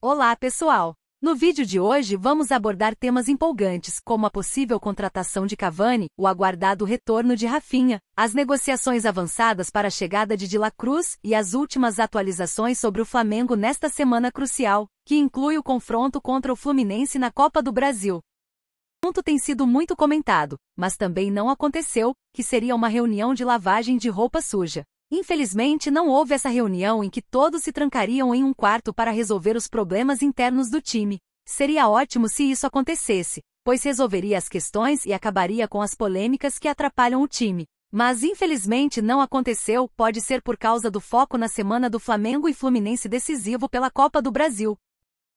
Olá, pessoal! No vídeo de hoje vamos abordar temas empolgantes, como a possível contratação de Cavani, o aguardado retorno de Rafinha, as negociações avançadas para a chegada de De La Cruz e as últimas atualizações sobre o Flamengo nesta semana crucial, que inclui o confronto contra o Fluminense na Copa do Brasil. O assunto tem sido muito comentado, mas também não aconteceu, que seria uma reunião de lavagem de roupa suja. Infelizmente, não houve essa reunião em que todos se trancariam em um quarto para resolver os problemas internos do time. Seria ótimo se isso acontecesse, pois resolveria as questões e acabaria com as polêmicas que atrapalham o time. Mas infelizmente não aconteceu, pode ser por causa do foco na semana do Flamengo e Fluminense decisivo pela Copa do Brasil.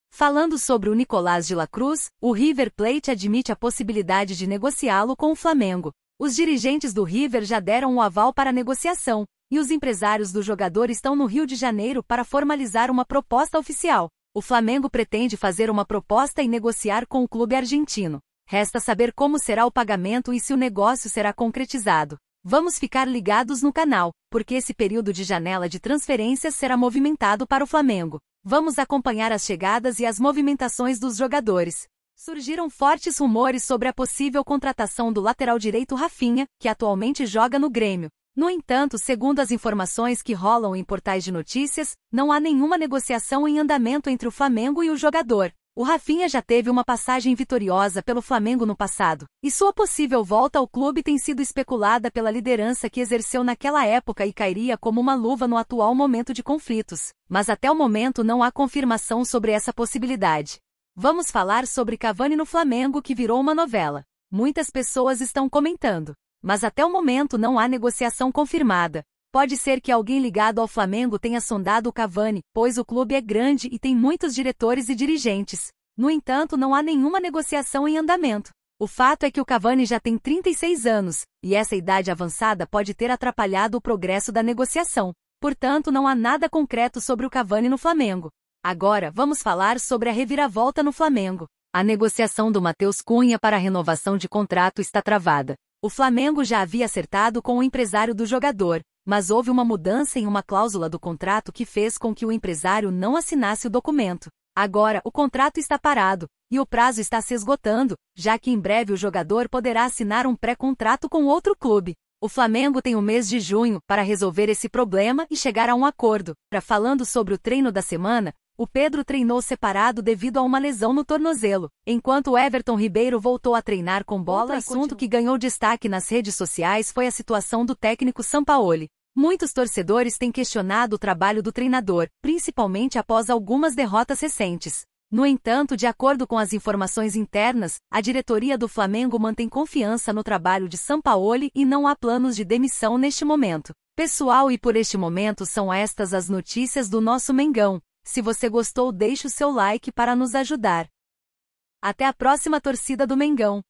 Falando sobre o Nicolás de la Cruz, o River Plate admite a possibilidade de negociá-lo com o Flamengo. Os dirigentes do River já deram o um aval para a negociação, e os empresários do jogador estão no Rio de Janeiro para formalizar uma proposta oficial. O Flamengo pretende fazer uma proposta e negociar com o clube argentino. Resta saber como será o pagamento e se o negócio será concretizado. Vamos ficar ligados no canal, porque esse período de janela de transferências será movimentado para o Flamengo. Vamos acompanhar as chegadas e as movimentações dos jogadores. Surgiram fortes rumores sobre a possível contratação do lateral direito Rafinha, que atualmente joga no Grêmio. No entanto, segundo as informações que rolam em portais de notícias, não há nenhuma negociação em andamento entre o Flamengo e o jogador. O Rafinha já teve uma passagem vitoriosa pelo Flamengo no passado, e sua possível volta ao clube tem sido especulada pela liderança que exerceu naquela época e cairia como uma luva no atual momento de conflitos. Mas até o momento não há confirmação sobre essa possibilidade. Vamos falar sobre Cavani no Flamengo que virou uma novela. Muitas pessoas estão comentando. Mas até o momento não há negociação confirmada. Pode ser que alguém ligado ao Flamengo tenha sondado o Cavani, pois o clube é grande e tem muitos diretores e dirigentes. No entanto, não há nenhuma negociação em andamento. O fato é que o Cavani já tem 36 anos, e essa idade avançada pode ter atrapalhado o progresso da negociação. Portanto, não há nada concreto sobre o Cavani no Flamengo. Agora, vamos falar sobre a reviravolta no Flamengo. A negociação do Matheus Cunha para renovação de contrato está travada. O Flamengo já havia acertado com o empresário do jogador, mas houve uma mudança em uma cláusula do contrato que fez com que o empresário não assinasse o documento. Agora, o contrato está parado, e o prazo está se esgotando, já que em breve o jogador poderá assinar um pré-contrato com outro clube. O Flamengo tem o mês de junho para resolver esse problema e chegar a um acordo. Para falando sobre o treino da semana, o Pedro treinou separado devido a uma lesão no tornozelo, enquanto Everton Ribeiro voltou a treinar com bola. O assunto continua. que ganhou destaque nas redes sociais foi a situação do técnico Sampaoli. Muitos torcedores têm questionado o trabalho do treinador, principalmente após algumas derrotas recentes. No entanto, de acordo com as informações internas, a diretoria do Flamengo mantém confiança no trabalho de Sampaoli e não há planos de demissão neste momento. Pessoal, e por este momento são estas as notícias do nosso Mengão. Se você gostou, deixe o seu like para nos ajudar. Até a próxima torcida do Mengão!